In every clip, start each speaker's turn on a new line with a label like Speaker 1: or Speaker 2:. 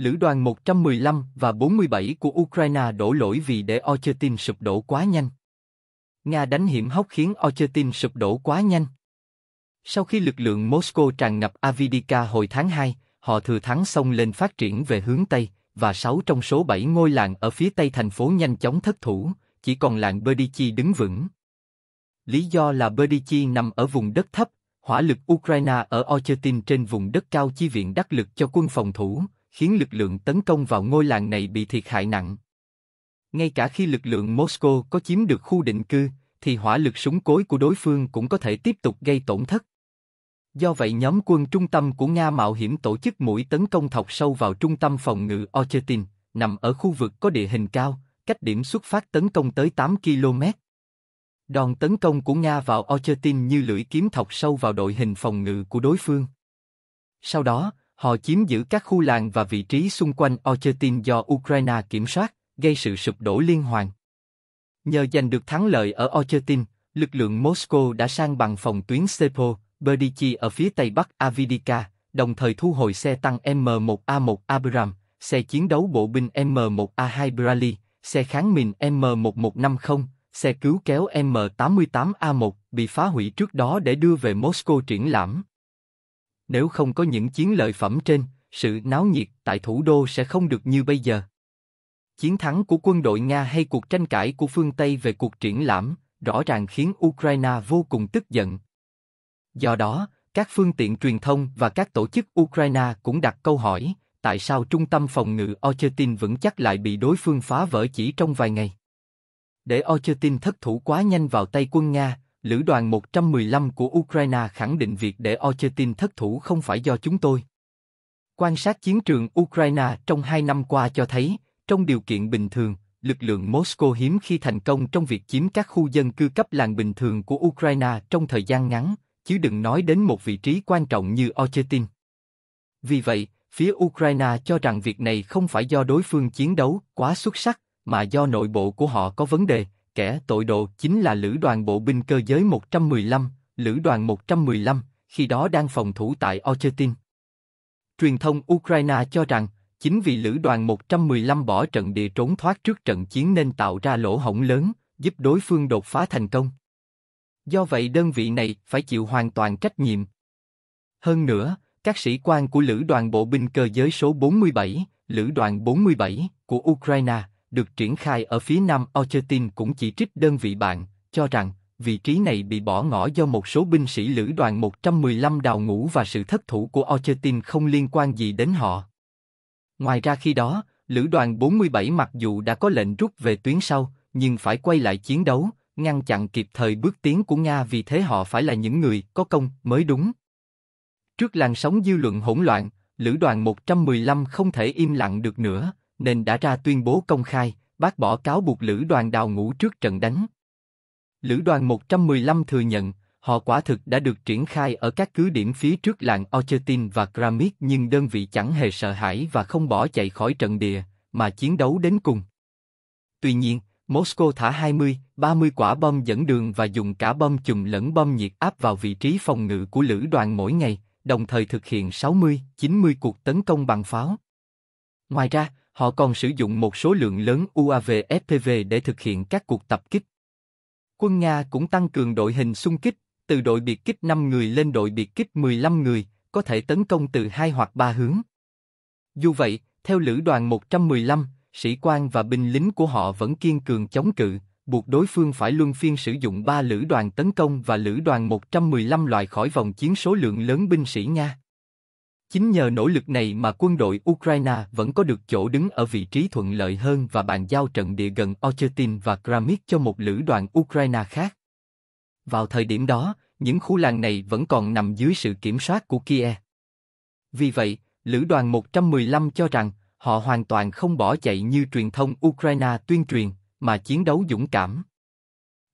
Speaker 1: Lữ đoàn 115 và 47 của Ukraine đổ lỗi vì để Ochetin sụp đổ quá nhanh. Nga đánh hiểm hóc khiến Ochetin sụp đổ quá nhanh. Sau khi lực lượng Moscow tràn ngập Avdivka hồi tháng 2, họ thừa thắng xông lên phát triển về hướng Tây, và 6 trong số 7 ngôi làng ở phía Tây thành phố nhanh chóng thất thủ, chỉ còn làng Berdichi đứng vững. Lý do là Berdichi nằm ở vùng đất thấp, hỏa lực Ukraine ở Ochetin trên vùng đất cao chi viện đắc lực cho quân phòng thủ, khiến lực lượng tấn công vào ngôi làng này bị thiệt hại nặng. Ngay cả khi lực lượng Moscow có chiếm được khu định cư, thì hỏa lực súng cối của đối phương cũng có thể tiếp tục gây tổn thất. Do vậy nhóm quân trung tâm của Nga mạo hiểm tổ chức mũi tấn công thọc sâu vào trung tâm phòng ngự Ochetin, nằm ở khu vực có địa hình cao, cách điểm xuất phát tấn công tới 8 km. Đòn tấn công của Nga vào Ochetin như lưỡi kiếm thọc sâu vào đội hình phòng ngự của đối phương. Sau đó, Họ chiếm giữ các khu làng và vị trí xung quanh Ochertin do Ukraine kiểm soát, gây sự sụp đổ liên hoàn. Nhờ giành được thắng lợi ở Ochertin, lực lượng Moscow đã sang bằng phòng tuyến Sepo, Berdichi ở phía tây bắc Avdivka, đồng thời thu hồi xe tăng M1A1 Abrams, xe chiến đấu bộ binh M1A2 Brali, xe kháng mìn M1150, xe cứu kéo M88A1 bị phá hủy trước đó để đưa về Moscow triển lãm nếu không có những chiến lợi phẩm trên, sự náo nhiệt tại thủ đô sẽ không được như bây giờ. Chiến thắng của quân đội Nga hay cuộc tranh cãi của phương Tây về cuộc triển lãm rõ ràng khiến Ukraine vô cùng tức giận. Do đó, các phương tiện truyền thông và các tổ chức Ukraine cũng đặt câu hỏi tại sao trung tâm phòng ngự Ochertin vững chắc lại bị đối phương phá vỡ chỉ trong vài ngày. Để Ochertin thất thủ quá nhanh vào tay quân Nga, Lữ đoàn 115 của Ukraine khẳng định việc để Ochetin thất thủ không phải do chúng tôi. Quan sát chiến trường Ukraine trong hai năm qua cho thấy, trong điều kiện bình thường, lực lượng Moscow hiếm khi thành công trong việc chiếm các khu dân cư cấp làng bình thường của Ukraine trong thời gian ngắn, chứ đừng nói đến một vị trí quan trọng như Ochetin. Vì vậy, phía Ukraine cho rằng việc này không phải do đối phương chiến đấu quá xuất sắc, mà do nội bộ của họ có vấn đề, kẻ tội đồ chính là lữ đoàn bộ binh cơ giới 115, lữ đoàn 115, khi đó đang phòng thủ tại Ochertin. Truyền thông Ukraine cho rằng, chính vì lữ đoàn 115 bỏ trận địa trốn thoát trước trận chiến nên tạo ra lỗ hổng lớn, giúp đối phương đột phá thành công. Do vậy đơn vị này phải chịu hoàn toàn trách nhiệm. Hơn nữa, các sĩ quan của lữ đoàn bộ binh cơ giới số 47, lữ đoàn 47 của Ukraine được triển khai ở phía nam Ochetin cũng chỉ trích đơn vị bạn, cho rằng vị trí này bị bỏ ngỏ do một số binh sĩ lữ đoàn 115 đào ngũ và sự thất thủ của Ochetin không liên quan gì đến họ. Ngoài ra khi đó, lữ đoàn 47 mặc dù đã có lệnh rút về tuyến sau, nhưng phải quay lại chiến đấu, ngăn chặn kịp thời bước tiến của Nga vì thế họ phải là những người có công mới đúng. Trước làn sóng dư luận hỗn loạn, lữ đoàn 115 không thể im lặng được nữa, nên đã ra tuyên bố công khai, bác bỏ cáo buộc Lữ đoàn đào ngũ trước trận đánh. Lữ đoàn 115 thừa nhận, họ quả thực đã được triển khai ở các cứ điểm phía trước làng Ochetin và Kramit nhưng đơn vị chẳng hề sợ hãi và không bỏ chạy khỏi trận địa, mà chiến đấu đến cùng. Tuy nhiên, Moscow thả 20, 30 quả bom dẫn đường và dùng cả bom chùm lẫn bom nhiệt áp vào vị trí phòng ngự của lữ đoàn mỗi ngày, đồng thời thực hiện 60, 90 cuộc tấn công bằng pháo. Ngoài ra, Họ còn sử dụng một số lượng lớn UAV-FPV để thực hiện các cuộc tập kích. Quân Nga cũng tăng cường đội hình xung kích, từ đội biệt kích 5 người lên đội biệt kích 15 người, có thể tấn công từ hai hoặc ba hướng. Dù vậy, theo lữ đoàn 115, sĩ quan và binh lính của họ vẫn kiên cường chống cự, buộc đối phương phải luân phiên sử dụng ba lữ đoàn tấn công và lữ đoàn 115 loại khỏi vòng chiến số lượng lớn binh sĩ Nga. Chính nhờ nỗ lực này mà quân đội Ukraine vẫn có được chỗ đứng ở vị trí thuận lợi hơn và bàn giao trận địa gần Ochertin và Kramit cho một lữ đoàn Ukraine khác. Vào thời điểm đó, những khu làng này vẫn còn nằm dưới sự kiểm soát của Kiev. Vì vậy, lữ đoàn 115 cho rằng họ hoàn toàn không bỏ chạy như truyền thông Ukraine tuyên truyền, mà chiến đấu dũng cảm.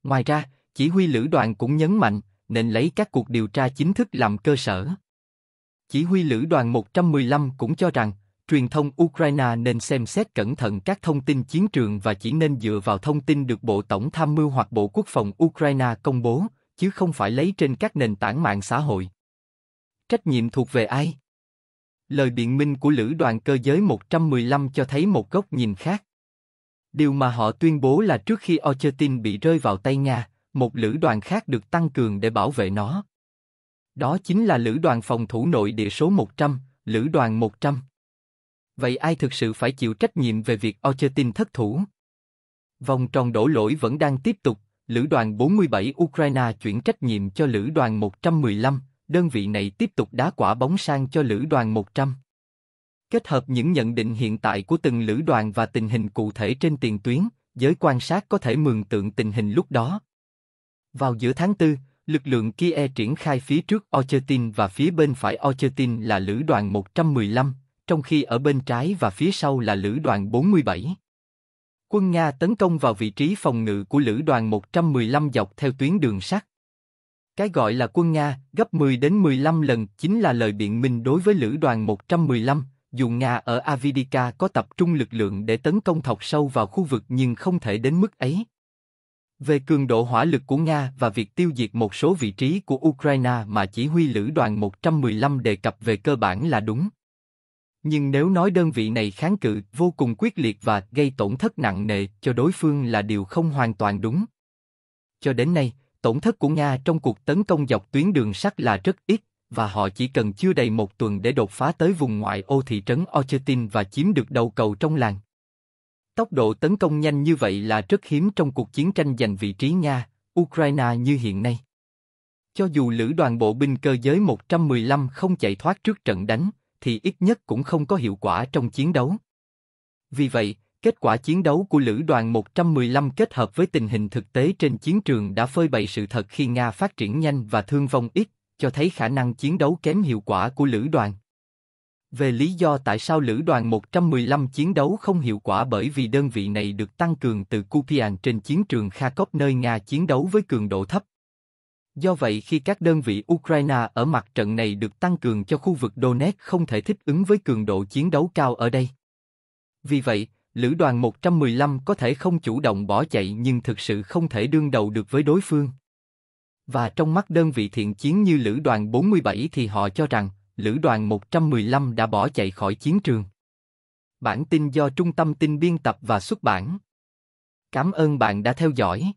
Speaker 1: Ngoài ra, chỉ huy lữ đoàn cũng nhấn mạnh nên lấy các cuộc điều tra chính thức làm cơ sở. Chỉ huy lữ đoàn 115 cũng cho rằng, truyền thông Ukraine nên xem xét cẩn thận các thông tin chiến trường và chỉ nên dựa vào thông tin được Bộ Tổng Tham mưu hoặc Bộ Quốc phòng Ukraine công bố, chứ không phải lấy trên các nền tảng mạng xã hội. Trách nhiệm thuộc về ai? Lời biện minh của Lữ đoàn cơ giới 115 cho thấy một góc nhìn khác. Điều mà họ tuyên bố là trước khi Ochertin bị rơi vào tay Nga, một lữ đoàn khác được tăng cường để bảo vệ nó. Đó chính là Lữ đoàn phòng thủ nội địa số 100, Lữ đoàn 100. Vậy ai thực sự phải chịu trách nhiệm về việc Ochetin thất thủ? Vòng tròn đổ lỗi vẫn đang tiếp tục, Lữ đoàn 47 Ukraine chuyển trách nhiệm cho Lữ đoàn 115, đơn vị này tiếp tục đá quả bóng sang cho Lữ đoàn 100. Kết hợp những nhận định hiện tại của từng lữ đoàn và tình hình cụ thể trên tiền tuyến, giới quan sát có thể mường tượng tình hình lúc đó. Vào giữa tháng 4, Lực lượng Kia triển khai phía trước Ochertin và phía bên phải Ochertin là lữ đoàn 115, trong khi ở bên trái và phía sau là lữ đoàn 47. Quân Nga tấn công vào vị trí phòng ngự của lữ đoàn 115 dọc theo tuyến đường sắt. Cái gọi là quân Nga gấp 10 đến 15 lần chính là lời biện minh đối với lữ đoàn 115, dù Nga ở Avdika có tập trung lực lượng để tấn công thọc sâu vào khu vực nhưng không thể đến mức ấy. Về cường độ hỏa lực của Nga và việc tiêu diệt một số vị trí của Ukraine mà chỉ huy lữ đoàn 115 đề cập về cơ bản là đúng. Nhưng nếu nói đơn vị này kháng cự vô cùng quyết liệt và gây tổn thất nặng nề cho đối phương là điều không hoàn toàn đúng. Cho đến nay, tổn thất của Nga trong cuộc tấn công dọc tuyến đường sắt là rất ít, và họ chỉ cần chưa đầy một tuần để đột phá tới vùng ngoại ô thị trấn Ochetin và chiếm được đầu cầu trong làng. Tốc độ tấn công nhanh như vậy là rất hiếm trong cuộc chiến tranh giành vị trí Nga, Ukraine như hiện nay. Cho dù lữ đoàn bộ binh cơ giới 115 không chạy thoát trước trận đánh, thì ít nhất cũng không có hiệu quả trong chiến đấu. Vì vậy, kết quả chiến đấu của lữ đoàn 115 kết hợp với tình hình thực tế trên chiến trường đã phơi bày sự thật khi Nga phát triển nhanh và thương vong ít, cho thấy khả năng chiến đấu kém hiệu quả của lữ đoàn. Về lý do tại sao lữ đoàn 115 chiến đấu không hiệu quả bởi vì đơn vị này được tăng cường từ Kupian trên chiến trường Kharkov nơi Nga chiến đấu với cường độ thấp. Do vậy khi các đơn vị Ukraine ở mặt trận này được tăng cường cho khu vực Donetsk không thể thích ứng với cường độ chiến đấu cao ở đây. Vì vậy, lữ đoàn 115 có thể không chủ động bỏ chạy nhưng thực sự không thể đương đầu được với đối phương. Và trong mắt đơn vị thiện chiến như lữ đoàn 47 thì họ cho rằng lữ đoàn 115 đã bỏ chạy khỏi chiến trường. Bản tin do Trung tâm tin biên tập và xuất bản. Cảm ơn bạn đã theo dõi.